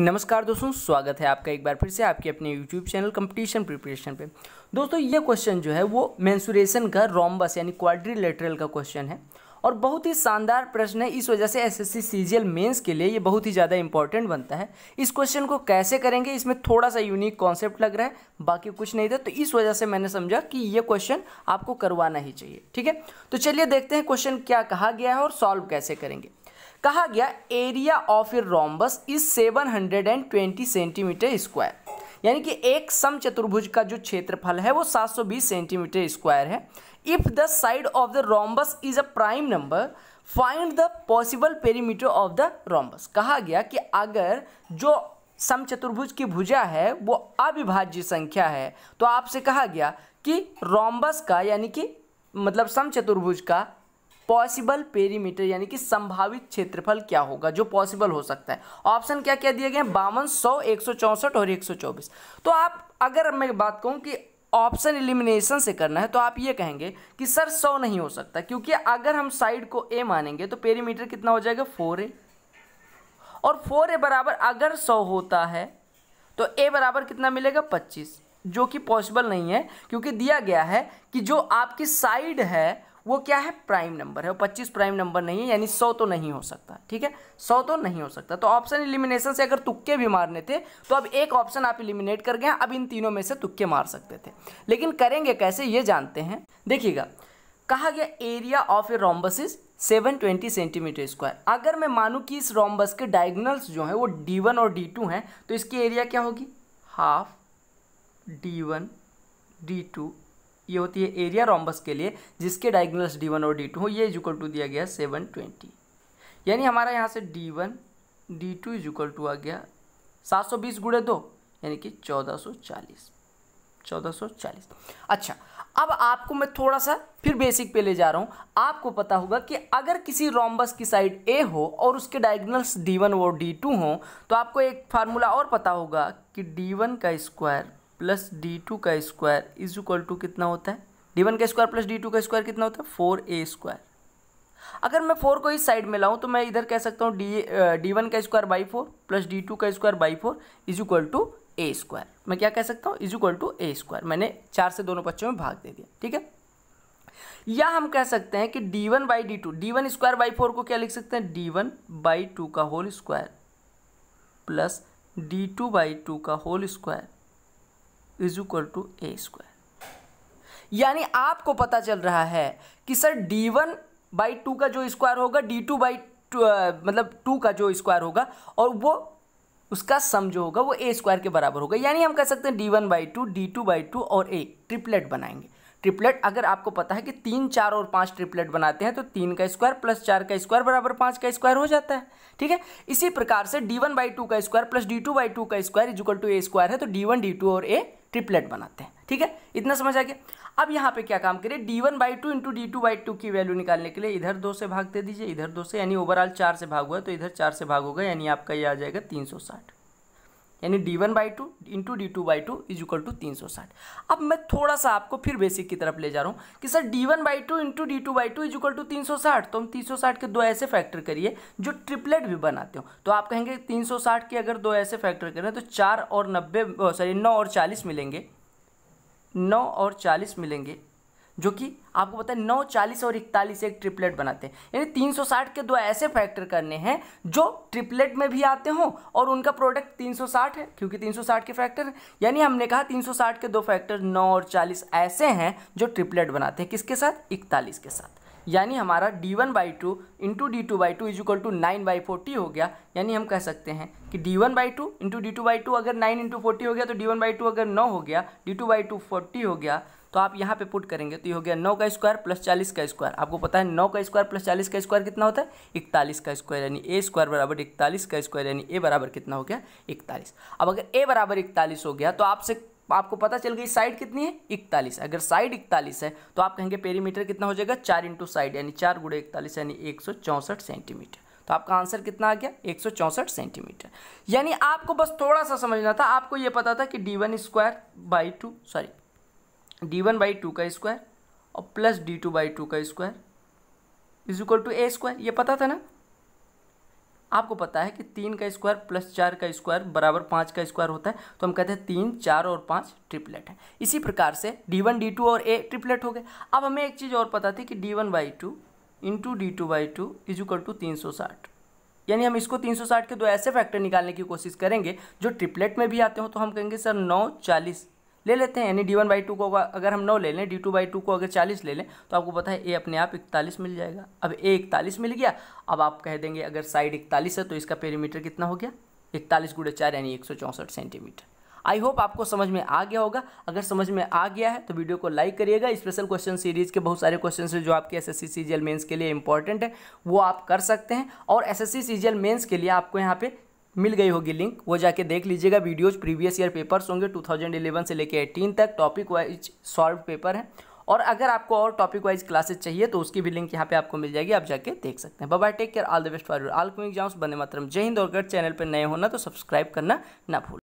नमस्कार दोस्तों स्वागत है आपका एक बार फिर से आपके अपने यूट्यूब चैनल कंपटीशन प्रिपरेशन पे दोस्तों ये क्वेश्चन जो है वो मैंसुरेशन का रोम्बस यानी लेटरल का क्वेश्चन है और बहुत ही शानदार प्रश्न है इस वजह से एसएससी सीजीएल मेंस के लिए ये बहुत ही ज़्यादा इंपॉर्टेंट बनता है इस क्वेश्चन को कैसे करेंगे इसमें थोड़ा सा यूनिक कॉन्सेप्ट लग रहा है बाकी कुछ नहीं था तो इस वजह से मैंने समझा कि ये क्वेश्चन आपको करवाना ही चाहिए ठीक है तो चलिए देखते हैं क्वेश्चन क्या कहा गया है और सॉल्व कैसे करेंगे कहा गया area of a rhombus is 720 centimetre square यानी कि एक सम चतुर्भुज का जो क्षेत्रफल है वो 720 सेंटीमीटर स्क्वायर है if the side of the rhombus is a prime number find the possible perimeter of the rhombus कहा गया कि अगर जो सम चतुर्भुज की भुजा है वो अविभाज्य संख्या है तो आपसे कहा गया कि रोम्बस का यानी कि मतलब सम चतुर्भुज का पॉसिबल पेरीमीटर यानी कि संभावित क्षेत्रफल क्या होगा जो पॉसिबल हो सकता है ऑप्शन क्या क्या दिए गए हैं बावन सौ एक सौ चौंसठ और एक सौ चौबीस तो आप अगर मैं बात कहूँ कि ऑप्शन एलिमिनेशन से करना है तो आप ये कहेंगे कि सर सौ नहीं हो सकता क्योंकि अगर हम साइड को ए मानेंगे तो पेरीमीटर कितना हो जाएगा फोर ए और फोर ए बराबर अगर सौ होता है तो ए बराबर कितना मिलेगा पच्चीस जो कि पॉसिबल नहीं है क्योंकि दिया गया है कि जो आपकी साइड है वो क्या है प्राइम नंबर है वो पच्चीस प्राइम नंबर नहीं है यानी सौ तो नहीं हो सकता ठीक है सौ तो नहीं हो सकता तो ऑप्शन इलिमिनेशन से अगर तुक्के भी मारने थे तो अब एक ऑप्शन आप इलिमिनेट कर गए अब इन तीनों में से तुक्के मार सकते थे लेकिन करेंगे कैसे ये जानते हैं देखिएगा कहा गया area of a rhombus is twenty centimetre square अगर मैं मानूँ कि इस रोम्बस के डायगनल्स जो हैं वो वन और टू हैं तो इसकी एरिया क्या होगी हाफ डी D2 ये होती है एरिया रोम्बस के लिए जिसके डायगनल्स डी वन और डी टू हो ये इज टू दिया गया सेवन ट्वेंटी यानी हमारा यहाँ से D one D two is two आ गया सात सौ बीस गुड़े दो यानी कि चौदह सौ चालीस चौदह सौ चालीस अच्छा अब आपको मैं थोड़ा सा फिर बेसिक पे ले जा रहा हूँ आपको पता होगा कि अगर किसी रोम्बस की साइड ए हो और उसके डायग्नल्स डी वन और डी टू हों तो आपको एक फार्मूला और पता होगा कि डी वन का स्क्वायर प्लस डी टू का स्क्वायर इज इक्वल टू कितना होता है डी वन का स्क्वायर प्लस डी टू का स्क्वायर कितना होता है फोर ए स्क्वायर अगर मैं फोर को इस साइड में लाऊं तो मैं इधर कह सकता हूँ डी डी वन का square by four plus D two का square by four is equal to A square मैं क्या कह सकता हूँ is equal to A square मैंने चार से दोनों बच्चों में भाग दे दिया ठीक है या हम कह सकते हैं कि D one by D two D one square by four को क्या लिख सकते हैं डी वन बाई टू का whole square plus D two by two का whole square is equal to A square यानी आपको पता चल रहा है कि sir D one by two का जो स्क्वायर होगा डी टू बाई मतलब टू का जो स्क्वायर होगा और वो उसका सम जो होगा वो ए स्क्वायर के बराबर होगा यानी हम कह सकते हैं D one by two D two by two और ए ट्रिपलेट बनाएंगे ट्रिपलेट अगर आपको पता है कि तीन चार और पाँच ट्रिपलेट बनाते हैं तो तीन का स्क्वायर प्लस चार का स्क्वायर बराबर पाँच का स्क्वायर हो जाता है ठीक है इसी प्रकार से डी वन बाई टू का square plus D two by two का square is equal to A square है तो डी वन डी टू और ए ट्रिपलेट बनाते हैं ठीक है इतना समझ आ गया अब यहाँ पे क्या काम करें D one by two into D two by two की वैल्यू निकालने के लिए इधर दो से भाग दे दीजिए इधर दो से यानी ओवरऑल चार से भाग हुआ तो इधर चार से भाग होगा यानी आपका ये आ जाएगा तीन सौ साठ यानी D one by two into D two by two is equal to तीन सौ साठ अब मैं थोड़ा सा आपको फिर बेसिक की तरफ ले जा रहा हूँ कि sir D one by two into D two by two is equal to तीन सौ साठ तो हम तीन सौ साठ के दो ऐसे फैक्टर करिए जो ट्रिपलेट भी बनाते हो तो आप कहेंगे तीन सौ साठ के अगर दो ऐसे फैक्टर करें तो चार और नब्बे सॉरी नौ और चालीस मिलेंगे नौ और चालीस मिलेंगे जो कि आपको पता है नौ चालीस और इकतालीस एक ट्रिपलेट बनाते हैं यानी तीन सौ साठ के दो ऐसे फैक्टर करने हैं जो ट्रिपलेट में भी आते हों और उनका प्रोडक्ट तीन सौ साठ है क्योंकि तीन सौ साठ के फैक्टर हैं यानी हमने कहा तीन सौ साठ के दो फैक्टर नौ और चालीस ऐसे हैं जो ट्रिपलेट बनाते हैं किसके साथ इकतालीस के साथ यानी हमारा D one by two into D two by two is equal to nine by forty हो गया यानी हम कह सकते हैं कि D one by two into D two by two अगर नाइन इंटू फोर्टी हो गया तो डी वन बाई टू अगर नौ हो गया D two by two forty हो गया तो आप यहाँ पे पुट करेंगे तो ये हो गया नौ का स्क्वायर प्लस चालीस का स्क्वायर आपको पता है नौ का स्क्वायर प्लस चालीस का स्क्वायर कितना होता है इकतालीस का स्क्वायर यानी ए स्क्वायर बराबर इकतालीस का स्क्वायर यानी ए बराबर कितना हो गया इकतालीस अब अगर ए बराबर इकतालीस हो गया तो आपसे आपको पता चल गई साइड कितनी है इकतालीस अगर साइड इकतालीस है तो आप कहेंगे पेरीमीटर कितना हो जाएगा चार इंटू साइड यानी चार गुड़े इकतालीस यानी एक सौ चौंसठ सेंटीमीटर तो आपका आंसर कितना आ गया एक सेंटीमीटर यानी आपको बस थोड़ा सा समझना था आपको ये पता था कि D one square by two sorry D one by two का स्क्वायर और plus D two by two का square is equal to A square ये पता था ना आपको पता है कि तीन का स्क्वायर प्लस चार का स्क्वायर बराबर पाँच का स्क्वायर होता है तो हम कहते हैं तीन चार और पाँच ट्रिपलेट है इसी प्रकार से डी वन डी टू और ए ट्रिपलेट हो गए अब हमें एक चीज़ और पता थी कि D one by two into D two by two is equal to तीन सौ साठ यानी हम इसको तीन सौ साठ के दो ऐसे फैक्टर निकालने की कोशिश करेंगे जो ट्रिपलेट में भी आते हो तो हम कहेंगे सर नौ चालीस ले लेते हैं यानी डी वन बाई टू को अगर हम नौ ले लें डी टू बाई टू को अगर चालीस ले लें तो आपको पता है ए अपने आप इकतालीस मिल जाएगा अब ए इकतालीस मिल गया अब आप कह देंगे अगर साइड इकतालीस है तो इसका पेरीमीटर कितना हो गया इकतालीस गुड़े चार यानी एक सौ चौंसठ सेंटीमीटर आई होप आपको समझ में आ गया होगा अगर समझ में आ गया है तो वीडियो को लाइक करिएगा स्पेशल क्वेश्चन सीरीज के बहुत सारे क्वेश्चन हैं जो आपके एस एस सी के लिए इंपॉर्टेंट है वो आप कर सकते हैं और एस एस सी के लिए आपको यहाँ पे मिल गई होगी लिंक वो जाके देख लीजिएगा वीडियोज प्रीवियस ईयर पेपर्स होंगे 2011 से लेके 18 तक टॉपिक वाइज सॉल्व पेपर है और अगर आपको और टॉपिक वाइज क्लासेस चाहिए तो उसकी भी लिंक यहाँ पे आपको मिल जाएगी आप जाके देख सकते हैं bye take care all the best for your all coming exams बने मातरम जय हिंद और अगर चैनल पर नए होना तो सब्सक्राइब करना ना भूल